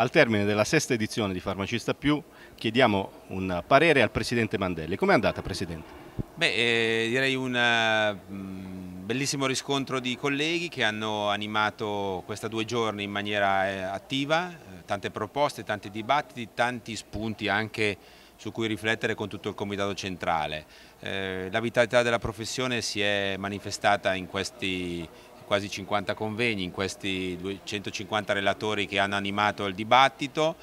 Al termine della sesta edizione di Farmacista Più chiediamo un parere al Presidente Mandelli. Com'è andata Presidente? Beh, eh, direi un eh, mm, bellissimo riscontro di colleghi che hanno animato questi due giorni in maniera eh, attiva, eh, tante proposte, tanti dibattiti, tanti spunti anche su cui riflettere con tutto il Comitato Centrale. Eh, la vitalità della professione si è manifestata in questi quasi 50 convegni in questi 250 relatori che hanno animato il dibattito,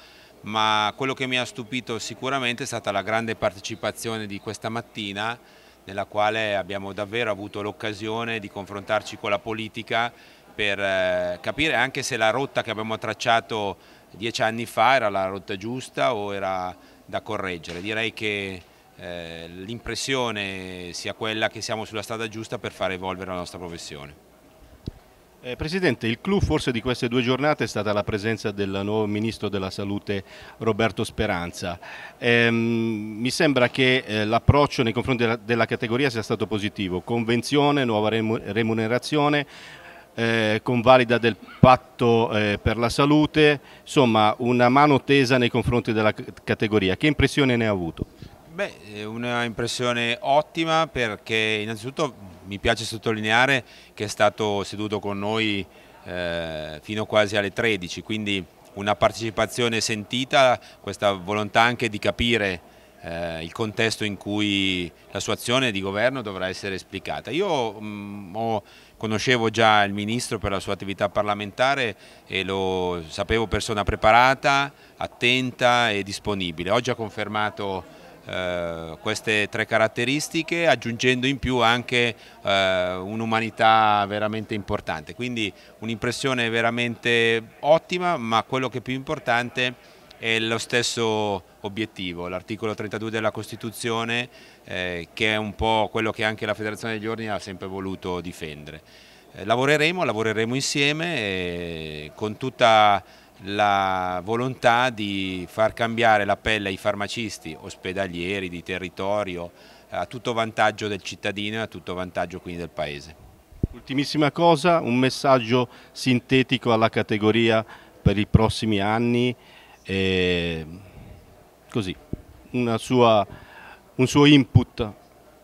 ma quello che mi ha stupito sicuramente è stata la grande partecipazione di questa mattina nella quale abbiamo davvero avuto l'occasione di confrontarci con la politica per eh, capire anche se la rotta che abbiamo tracciato dieci anni fa era la rotta giusta o era da correggere. Direi che eh, l'impressione sia quella che siamo sulla strada giusta per far evolvere la nostra professione. Eh, Presidente, il clou forse di queste due giornate è stata la presenza del nuovo Ministro della Salute Roberto Speranza. Eh, mi sembra che eh, l'approccio nei confronti della, della, categoria sia stato positivo, convenzione, nuova remunerazione, eh, convalida del patto eh, per la salute, insomma una mano tesa nei confronti della categoria. Che impressione ne ha avuto? Beh, una impressione ottima perché innanzitutto mi piace sottolineare che è stato seduto con noi eh, fino quasi alle 13, quindi una partecipazione sentita, questa volontà anche di capire eh, il contesto in cui la sua azione di governo dovrà essere esplicata. Io mh, mm, ho, conoscevo già il Ministro per la sua attività parlamentare e lo sapevo persona preparata, attenta e disponibile. Oggi ha confermato eh, queste tre caratteristiche aggiungendo in più anche eh, un'umanità veramente importante, quindi un'impressione veramente ottima ma quello che è più importante è lo stesso obiettivo, l'articolo 32 della Costituzione eh, che è un po' quello che anche la Federazione degli Ordini ha sempre voluto difendere. Eh, lavoreremo, lavoreremo insieme eh, con tutta la volontà di far cambiare la pelle ai farmacisti ospedalieri di territorio a tutto vantaggio del cittadino e a tutto vantaggio quindi del paese. Ultimissima cosa, un messaggio sintetico alla categoria per i prossimi anni, eh, così, sua, un suo input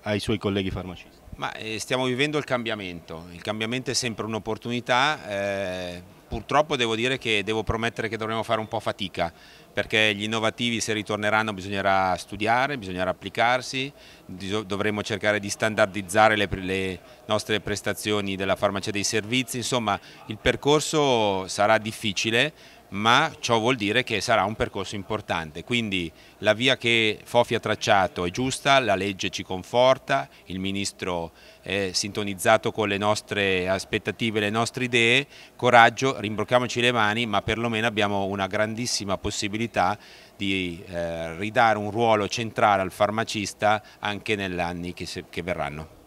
ai suoi colleghi farmacisti. Ma, eh, stiamo vivendo il cambiamento, il cambiamento è sempre un'opportunità, eh, purtroppo devo dire che devo promettere che dovremo fare un po' fatica perché gli innovativi se ritorneranno bisognerà studiare, bisognerà applicarsi, dovremo cercare di standardizzare le, le nostre prestazioni della farmacia dei servizi, insomma il percorso sarà difficile ma ciò vuol dire che sarà un percorso importante, quindi la via che Fofi ha tracciato è giusta, la legge ci conforta, il Ministro è sintonizzato con le nostre aspettative, le nostre idee, coraggio, rimbrocchiamoci le mani, ma perlomeno abbiamo una grandissima possibilità di eh, ridare un ruolo centrale al farmacista anche negli anni che, se, che verranno.